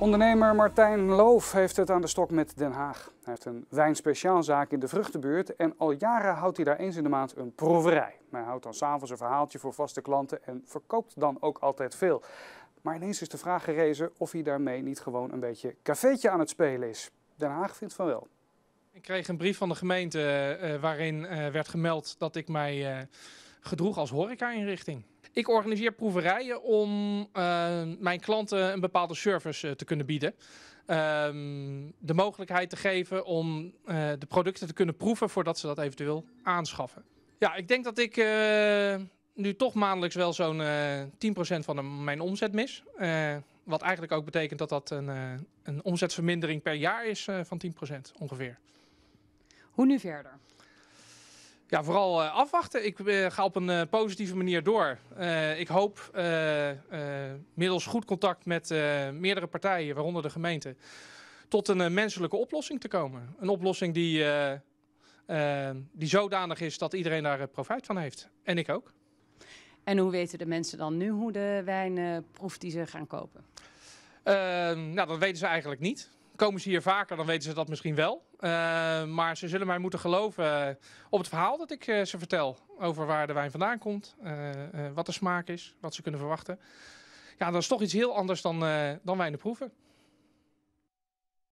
Ondernemer Martijn Loof heeft het aan de stok met Den Haag. Hij heeft een wijnspeciaalzaak in de vruchtenbuurt en al jaren houdt hij daar eens in de maand een proeverij. hij houdt dan s'avonds een verhaaltje voor vaste klanten en verkoopt dan ook altijd veel. Maar ineens is de vraag gerezen of hij daarmee niet gewoon een beetje cafeetje aan het spelen is. Den Haag vindt van wel. Ik kreeg een brief van de gemeente eh, eh, waarin eh, werd gemeld dat ik mij uh, gedroeg als horeca-inrichting. Ik organiseer proeverijen om ehm, mijn klanten een bepaalde service eh, te kunnen bieden. Ehm, de mogelijkheid te geven om eh, de producten te kunnen proeven voordat ze dat eventueel aanschaffen. Ja, ik denk dat ik eh, nu toch maandelijks wel zo'n 10% van mijn omzet mis. wat eigenlijk ook betekent dat dat een, een omzetvermindering per jaar is van 10% ongeveer. Hoe nu verder? Ja, vooral eh, afwachten. Ik eh, ga op een eh, positieve manier door. ik hoop middels goed contact met meerdere partijen, waaronder de gemeente, tot een menselijke oplossing te komen. Een oplossing die, die zodanig is dat iedereen daar profijt van heeft. En ik ook. En hoe weten de mensen dan nu hoe de wijn die ze gaan kopen? Ehm, nou, dat weten ze eigenlijk niet. Komen ze hier vaker, dan weten ze dat misschien wel. Eh, maar ze zullen mij moeten geloven eh, op het verhaal dat ik eh, ze vertel. Over waar de wijn vandaan komt, wat de smaak is, wat ze kunnen verwachten. Ja, dat is toch iets heel anders dan, dan wij proeven.